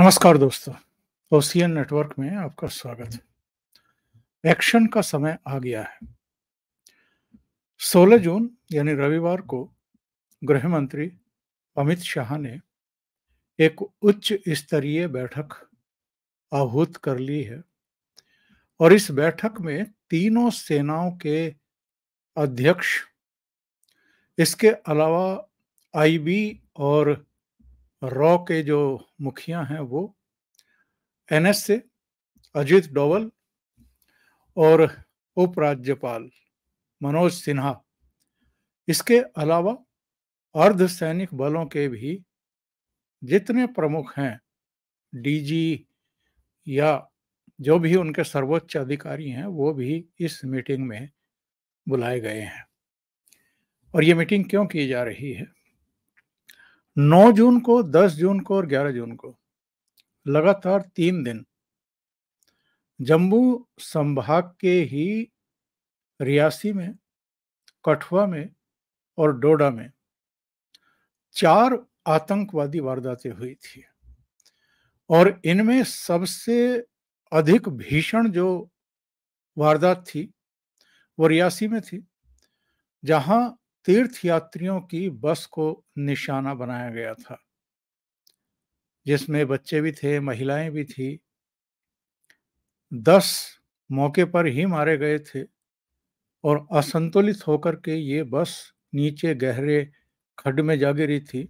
नमस्कार दोस्तों ocean network में आपका स्वागत है एक्शन का समय आ गया है 16 जून यानी रविवार को गृह मंत्री अमित शाह ने एक उच्च स्तरीय बैठक आहूत कर ली है और इस बैठक में तीनों सेनाओं के अध्यक्ष इसके अलावा आईबी और रॉ के जो मुखिया हैं वो एनएस से अजीत डोवल और उपराज्यपाल मनोज सिन्हा इसके अलावा अर्ध सैनिक बलों के भी जितने प्रमुख हैं डीजी या जो भी उनके सर्वोच्च अधिकारी हैं वो भी इस मीटिंग में बुलाए गए हैं और ये मीटिंग क्यों की जा रही है नौ जून को दस जून को और ग्यारह जून को लगातार तीन दिन जम्मू संभाग के ही रियासी में कठुआ में और डोडा में चार आतंकवादी वारदातें हुई थी और इनमें सबसे अधिक भीषण जो वारदात थी वो रियासी में थी जहां तीर्थयात्रियों की बस को निशाना बनाया गया था जिसमें बच्चे भी थे महिलाएं भी थी दस मौके पर ही मारे गए थे और असंतुलित होकर के ये बस नीचे गहरे खड्ड में जा गिरी थी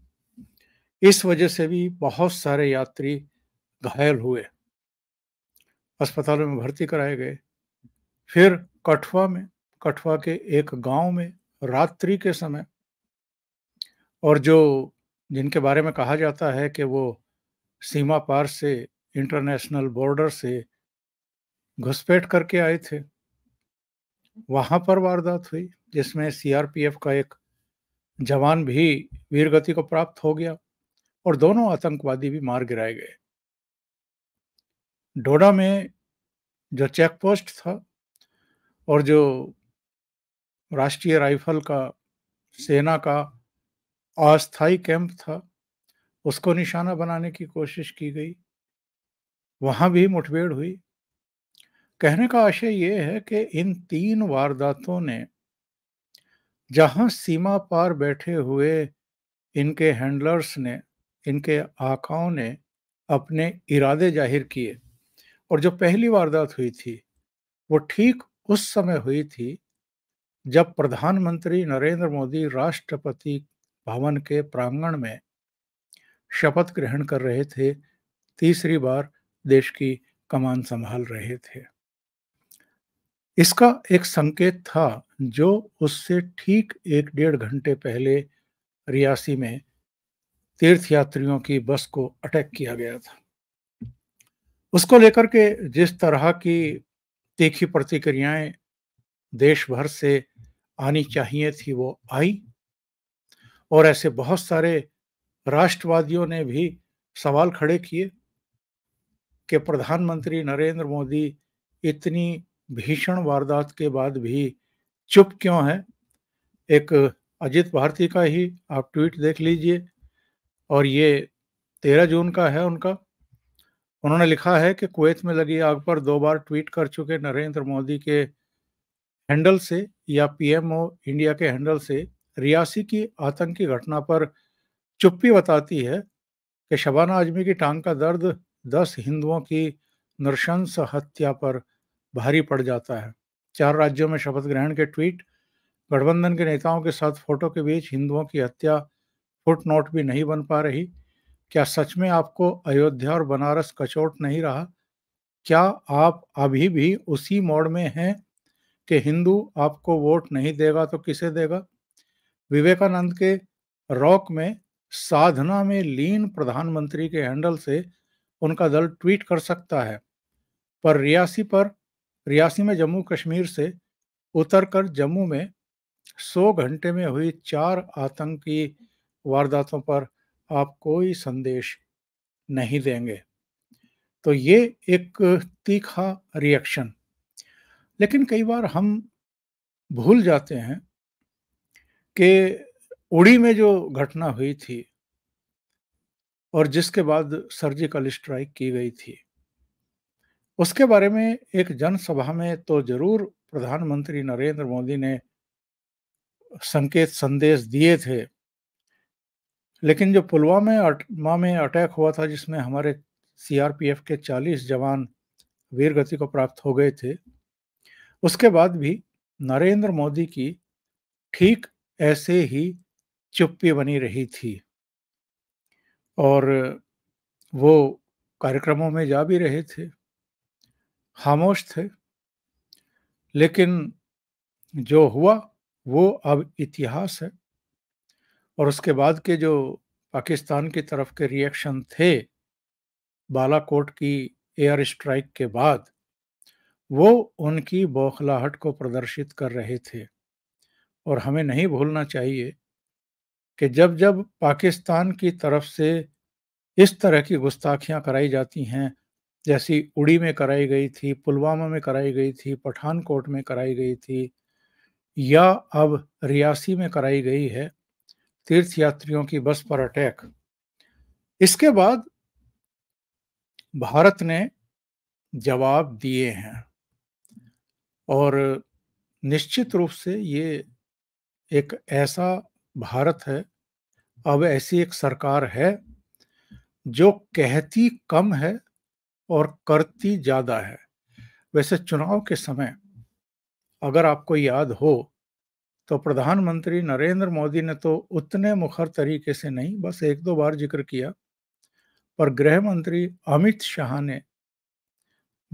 इस वजह से भी बहुत सारे यात्री घायल हुए अस्पतालों में भर्ती कराए गए फिर कठवा में कठवा के एक गांव में रात्रि के समय और जो जिनके बारे में कहा जाता है कि वो सीमा पार से इंटरनेशनल बॉर्डर से घुसपैठ करके आए थे वहाँ पर वारदात हुई जिसमें सीआरपीएफ का एक जवान भी वीरगति को प्राप्त हो गया और दोनों आतंकवादी भी मार गिराए गए डोडा में जो चेक पोस्ट था और जो राष्ट्रीय राइफल का सेना का अस्थाई कैंप था उसको निशाना बनाने की कोशिश की गई वहाँ भी मुठभेड़ हुई कहने का आशय ये है कि इन तीन वारदातों ने जहाँ सीमा पार बैठे हुए इनके हैंडलर्स ने इनके आकाओं ने अपने इरादे जाहिर किए और जो पहली वारदात हुई थी वो ठीक उस समय हुई थी जब प्रधानमंत्री नरेंद्र मोदी राष्ट्रपति भवन के प्रांगण में शपथ ग्रहण कर रहे थे तीसरी बार देश की कमान संभाल रहे थे इसका एक संकेत था जो उससे ठीक एक डेढ़ घंटे पहले रियासी में तीर्थयात्रियों की बस को अटैक किया गया था उसको लेकर के जिस तरह की तीखी प्रतिक्रियाएं देश भर से आनी चाहिए थी वो आई और ऐसे बहुत सारे राष्ट्रवादियों ने भी सवाल खड़े किए कि प्रधानमंत्री नरेंद्र मोदी इतनी भीषण वारदात के बाद भी चुप क्यों है एक अजित भारती का ही आप ट्वीट देख लीजिए और ये तेरह जून का है उनका उन्होंने लिखा है कि कुवैत में लगी आग पर दो बार ट्वीट कर चुके नरेंद्र मोदी के हैंडल से या पीएमओ इंडिया के हैंडल से रियासी की आतंकी घटना पर चुप्पी बताती है कि शबाना आजमी की टांग का दर्द दस हिंदुओं की नृशंस हत्या पर भारी पड़ जाता है चार राज्यों में शपथ ग्रहण के ट्वीट गठबंधन के नेताओं के साथ फोटो के बीच हिंदुओं की हत्या फुट नोट भी नहीं बन पा रही क्या सच में आपको अयोध्या और बनारस कचोट नहीं रहा क्या आप अभी भी उसी मोड़ में हैं कि हिंदू आपको वोट नहीं देगा तो किसे देगा विवेकानंद के रॉक में साधना में लीन प्रधानमंत्री के हैंडल से उनका दल ट्वीट कर सकता है पर रियासी पर रियासी में जम्मू कश्मीर से उतरकर जम्मू में 100 घंटे में हुई चार आतंकी वारदातों पर आप कोई संदेश नहीं देंगे तो ये एक तीखा रिएक्शन लेकिन कई बार हम भूल जाते हैं कि उड़ी में जो घटना हुई थी और जिसके बाद सर्जिकल स्ट्राइक की गई थी उसके बारे में एक जनसभा में तो जरूर प्रधानमंत्री नरेंद्र मोदी ने संकेत संदेश दिए थे लेकिन जो पुलवामा में अटैक हुआ था जिसमें हमारे सीआरपीएफ के 40 जवान वीरगति को प्राप्त हो गए थे उसके बाद भी नरेंद्र मोदी की ठीक ऐसे ही चुप्पी बनी रही थी और वो कार्यक्रमों में जा भी रहे थे खामोश थे लेकिन जो हुआ वो अब इतिहास है और उसके बाद के जो पाकिस्तान की तरफ के रिएक्शन थे बालाकोट की एयर स्ट्राइक के बाद वो उनकी बौखलाहट को प्रदर्शित कर रहे थे और हमें नहीं भूलना चाहिए कि जब जब पाकिस्तान की तरफ से इस तरह की गुस्ताखियां कराई जाती हैं जैसी उड़ी में कराई गई थी पुलवामा में कराई गई थी पठानकोट में कराई गई थी या अब रियासी में कराई गई है तीर्थ यात्रियों की बस पर अटैक इसके बाद भारत ने जवाब दिए हैं और निश्चित रूप से ये एक ऐसा भारत है अब ऐसी एक सरकार है जो कहती कम है और करती ज़्यादा है वैसे चुनाव के समय अगर आपको याद हो तो प्रधानमंत्री नरेंद्र मोदी ने तो उतने मुखर तरीके से नहीं बस एक दो बार जिक्र किया पर गृह मंत्री अमित शाह ने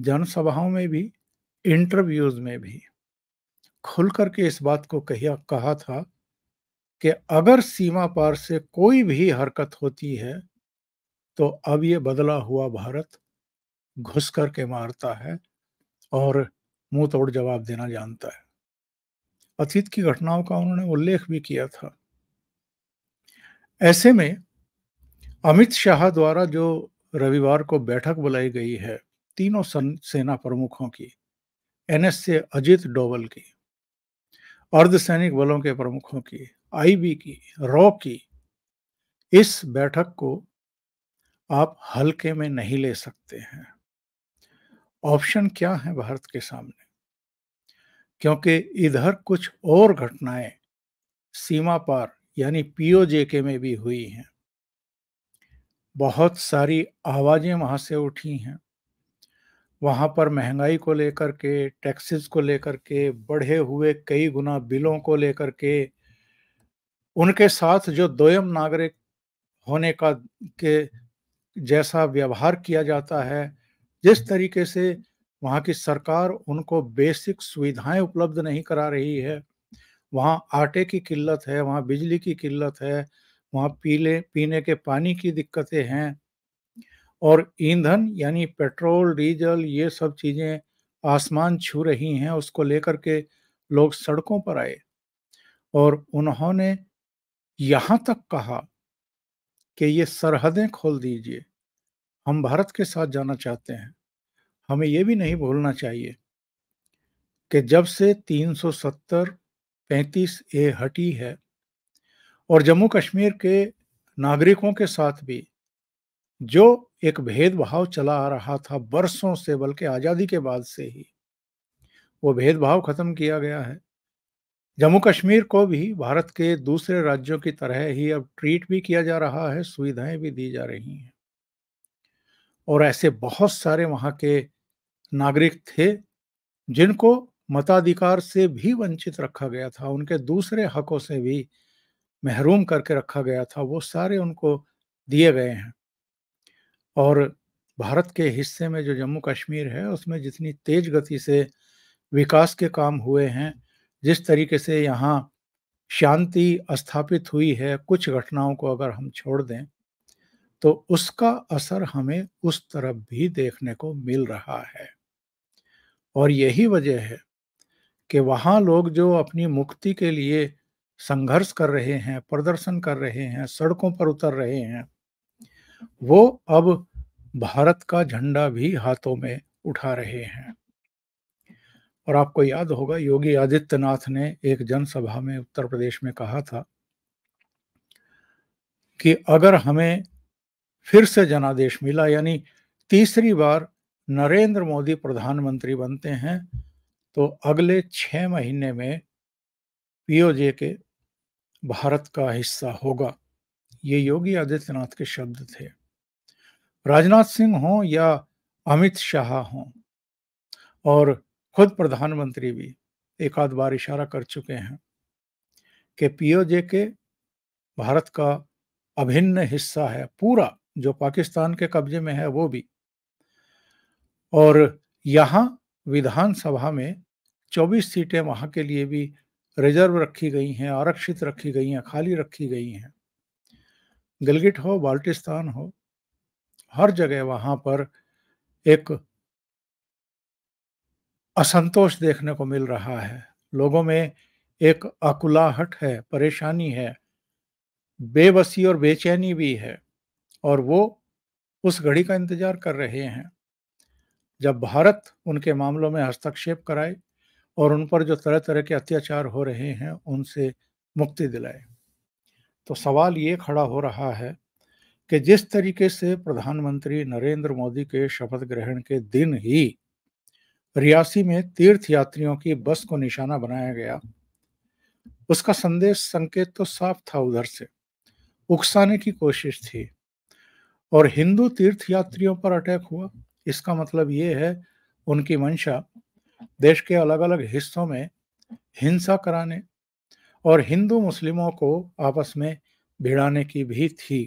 जनसभाओं में भी इंटरव्यूज में भी खुल करके इस बात को कहिया कहा था कि अगर सीमा पार से कोई भी हरकत होती है तो अब ये बदला हुआ भारत घुस करके मारता है और मुंह तोड़ जवाब देना जानता है अतीत की घटनाओं का उन्होंने उल्लेख भी किया था ऐसे में अमित शाह द्वारा जो रविवार को बैठक बुलाई गई है तीनों सेना प्रमुखों की एस से अजित डोवल की अर्धसैनिक बलों के प्रमुखों की आईबी की रॉ की इस बैठक को आप हल्के में नहीं ले सकते हैं ऑप्शन क्या है भारत के सामने क्योंकि इधर कुछ और घटनाएं सीमा पार यानी पीओजेके में भी हुई हैं बहुत सारी आवाजें वहां से उठी हैं वहाँ पर महंगाई को लेकर के टैक्सेस को लेकर के बढ़े हुए कई गुना बिलों को लेकर के उनके साथ जो दोयम नागरिक होने का के जैसा व्यवहार किया जाता है जिस तरीके से वहाँ की सरकार उनको बेसिक सुविधाएं उपलब्ध नहीं करा रही है वहाँ आटे की किल्लत है वहाँ बिजली की किल्लत है वहाँ पीले पीने के पानी की दिक्कतें हैं और ईंधन यानी पेट्रोल डीजल ये सब चीज़ें आसमान छू रही हैं उसको लेकर के लोग सड़कों पर आए और उन्होंने यहाँ तक कहा कि ये सरहदें खोल दीजिए हम भारत के साथ जाना चाहते हैं हमें ये भी नहीं भूलना चाहिए कि जब से 370 पैंतीस ए हटी है और जम्मू कश्मीर के नागरिकों के साथ भी जो एक भेदभाव चला आ रहा था बरसों से बल्कि आज़ादी के बाद से ही वो भेदभाव खत्म किया गया है जम्मू कश्मीर को भी भारत के दूसरे राज्यों की तरह ही अब ट्रीट भी किया जा रहा है सुविधाएं भी दी जा रही हैं और ऐसे बहुत सारे वहां के नागरिक थे जिनको मताधिकार से भी वंचित रखा गया था उनके दूसरे हकों से भी महरूम करके रखा गया था वो सारे उनको दिए गए हैं और भारत के हिस्से में जो जम्मू कश्मीर है उसमें जितनी तेज गति से विकास के काम हुए हैं जिस तरीके से यहाँ शांति स्थापित हुई है कुछ घटनाओं को अगर हम छोड़ दें तो उसका असर हमें उस तरफ भी देखने को मिल रहा है और यही वजह है कि वहाँ लोग जो अपनी मुक्ति के लिए संघर्ष कर रहे हैं प्रदर्शन कर रहे हैं सड़कों पर उतर रहे हैं वो अब भारत का झंडा भी हाथों में उठा रहे हैं और आपको याद होगा योगी आदित्यनाथ ने एक जनसभा में उत्तर प्रदेश में कहा था कि अगर हमें फिर से जनादेश मिला यानी तीसरी बार नरेंद्र मोदी प्रधानमंत्री बनते हैं तो अगले छह महीने में पीओजे के भारत का हिस्सा होगा ये योगी आदित्यनाथ के शब्द थे राजनाथ सिंह हो या अमित शाह हो और खुद प्रधानमंत्री भी एक आध बार इशारा कर चुके हैं कि पीओजे के भारत का अभिन्न हिस्सा है पूरा जो पाकिस्तान के कब्जे में है वो भी और यहाँ विधानसभा में 24 सीटें वहां के लिए भी रिजर्व रखी गई हैं आरक्षित रखी गई हैं खाली रखी गई हैं गिलगिट हो बाल्टिस्तान हो हर जगह वहां पर एक असंतोष देखने को मिल रहा है लोगों में एक अकुलाहट है परेशानी है बेबसी और बेचैनी भी है और वो उस घड़ी का इंतजार कर रहे हैं जब भारत उनके मामलों में हस्तक्षेप कराए और उन पर जो तरह तरह के अत्याचार हो रहे हैं उनसे मुक्ति दिलाए तो सवाल ये खड़ा हो रहा है कि जिस तरीके से प्रधानमंत्री नरेंद्र मोदी के शपथ ग्रहण के दिन ही रियासी में तीर्थ यात्रियों की बस को निशाना बनाया गया उसका संदेश संकेत तो साफ था उधर से उकसाने की कोशिश थी और हिंदू तीर्थ यात्रियों पर अटैक हुआ इसका मतलब ये है उनकी मंशा देश के अलग अलग हिस्सों में हिंसा कराने और हिंदू मुस्लिमों को आपस में भिड़ाने की भी थी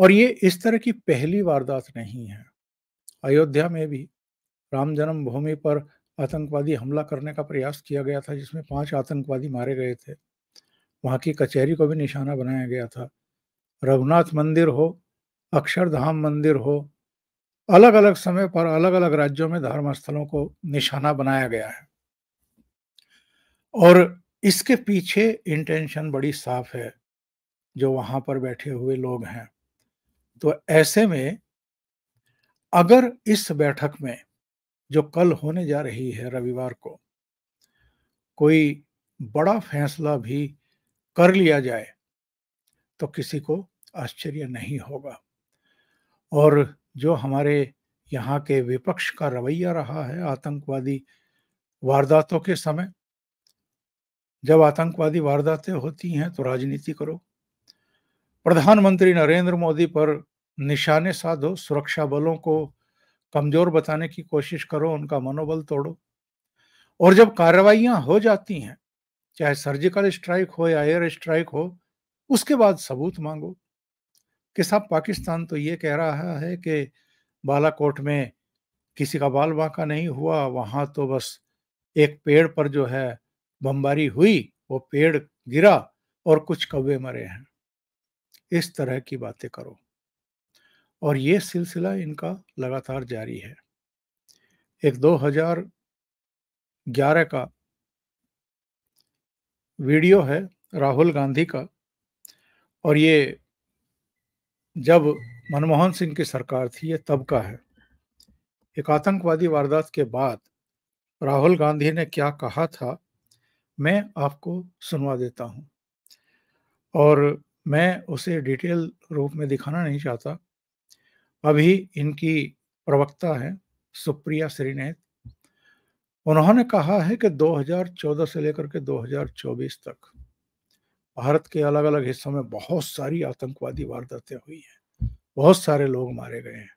और ये इस तरह की पहली वारदात नहीं है अयोध्या में भी राम जन्मभूमि पर आतंकवादी हमला करने का प्रयास किया गया था जिसमें पांच आतंकवादी मारे गए थे वहाँ की कचहरी को भी निशाना बनाया गया था रघुनाथ मंदिर हो अक्षरधाम मंदिर हो अलग अलग समय पर अलग अलग राज्यों में धर्म स्थलों को निशाना बनाया गया है और इसके पीछे इंटेंशन बड़ी साफ है जो वहां पर बैठे हुए लोग हैं तो ऐसे में अगर इस बैठक में जो कल होने जा रही है रविवार को कोई बड़ा फैसला भी कर लिया जाए तो किसी को आश्चर्य नहीं होगा और जो हमारे यहाँ के विपक्ष का रवैया रहा है आतंकवादी वारदातों के समय जब आतंकवादी वारदातें होती हैं तो राजनीति करो प्रधानमंत्री नरेंद्र मोदी पर निशाने साधो सुरक्षा बलों को कमजोर बताने की कोशिश करो उनका मनोबल तोड़ो और जब कार्रवाइयां हो जाती हैं चाहे सर्जिकल स्ट्राइक हो या एयर स्ट्राइक हो उसके बाद सबूत मांगो कि साहब पाकिस्तान तो ये कह रहा है कि बालाकोट में किसी का बाल बांका नहीं हुआ वहां तो बस एक पेड़ पर जो है बमबारी हुई वो पेड़ गिरा और कुछ कौवे मरे हैं इस तरह की बातें करो और ये सिलसिला इनका लगातार जारी है एक 2011 का वीडियो है राहुल गांधी का और ये जब मनमोहन सिंह की सरकार थी ये तब का है एक आतंकवादी वारदात के बाद राहुल गांधी ने क्या कहा था मैं आपको सुनवा देता हूँ और मैं उसे डिटेल रूप में दिखाना नहीं चाहता अभी इनकी प्रवक्ता है सुप्रिया श्रीनेत उन्होंने कहा है कि 2014 से लेकर के 2024 तक भारत के अलग अलग हिस्सों में बहुत सारी आतंकवादी वारदातें हुई हैं बहुत सारे लोग मारे गए हैं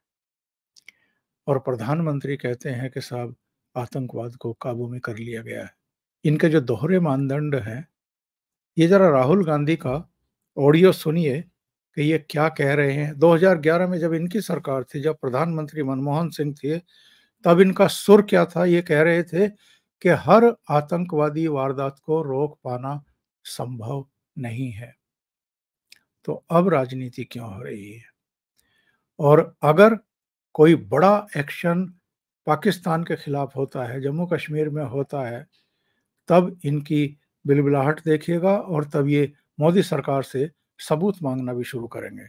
और प्रधानमंत्री कहते हैं कि साहब आतंकवाद को काबू में कर लिया गया है इनके जो दोहरे मानदंड हैं ये जरा राहुल गांधी का ऑडियो सुनिए कि ये क्या कह रहे हैं 2011 में जब इनकी सरकार थी जब प्रधानमंत्री मनमोहन सिंह थे तब इनका सुर क्या था ये कह रहे थे कि हर आतंकवादी वारदात को रोक पाना संभव नहीं है तो अब राजनीति क्यों हो रही है और अगर कोई बड़ा एक्शन पाकिस्तान के खिलाफ होता है जम्मू कश्मीर में होता है तब इनकी बिलबिलाहट देखिएगा और तब ये मोदी सरकार से सबूत मांगना भी शुरू करेंगे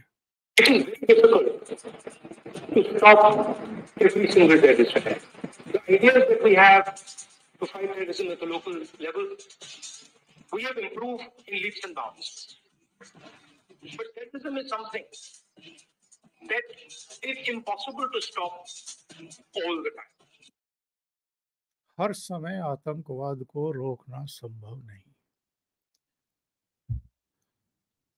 We have improved in leaps and bounds. But terrorism is something that is impossible to stop all the time. हर समय आतंकवाद को रोकना संभव नहीं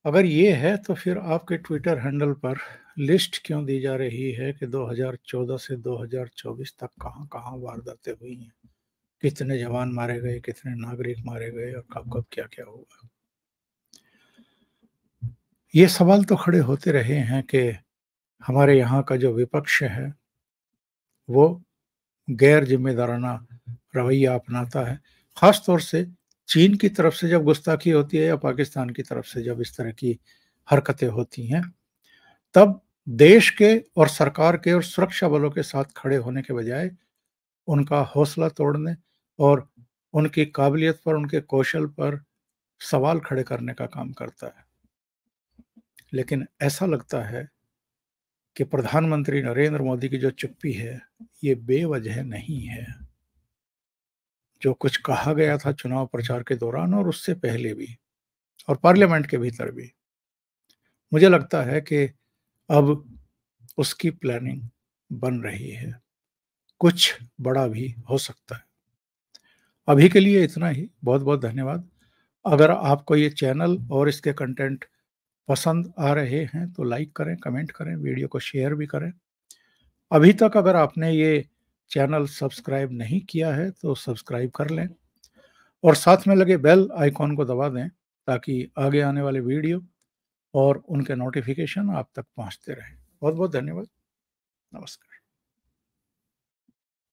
अगर ये है तो फिर आपके ट्विटर हैंडल पर लिस्ट क्यों दी जा रही है कि 2014 से 2024 तक कहाँ कहाँ वारदातें हुई हैं कितने जवान मारे गए कितने नागरिक मारे गए और कब कब क्या क्या हुआ ये सवाल तो खड़े होते रहे हैं कि हमारे यहाँ का जो विपक्ष है वो गैर जिम्मेदाराना रवैया अपनाता है ख़ास तौर से चीन की तरफ से जब गुस्ताखी होती है या पाकिस्तान की तरफ से जब इस तरह की हरकतें होती हैं तब देश के और सरकार के और सुरक्षा बलों के साथ खड़े होने के बजाय उनका हौसला तोड़ने और उनकी काबिलियत पर उनके कौशल पर सवाल खड़े करने का काम करता है लेकिन ऐसा लगता है कि प्रधानमंत्री नरेंद्र मोदी की जो चुप्पी है ये बेवजह नहीं है जो कुछ कहा गया था चुनाव प्रचार के दौरान और उससे पहले भी और पार्लियामेंट के भीतर भी मुझे लगता है कि अब उसकी प्लानिंग बन रही है कुछ बड़ा भी हो सकता है अभी के लिए इतना ही बहुत बहुत धन्यवाद अगर आपको ये चैनल और इसके कंटेंट पसंद आ रहे हैं तो लाइक करें कमेंट करें वीडियो को शेयर भी करें अभी तक अगर आपने ये चैनल सब्सक्राइब नहीं किया है तो सब्सक्राइब कर लें और साथ में लगे बेल आइकॉन को दबा दें ताकि आगे आने वाले वीडियो और उनके नोटिफिकेशन आप तक पहुंचते रहें बहुत बहुत धन्यवाद नमस्कार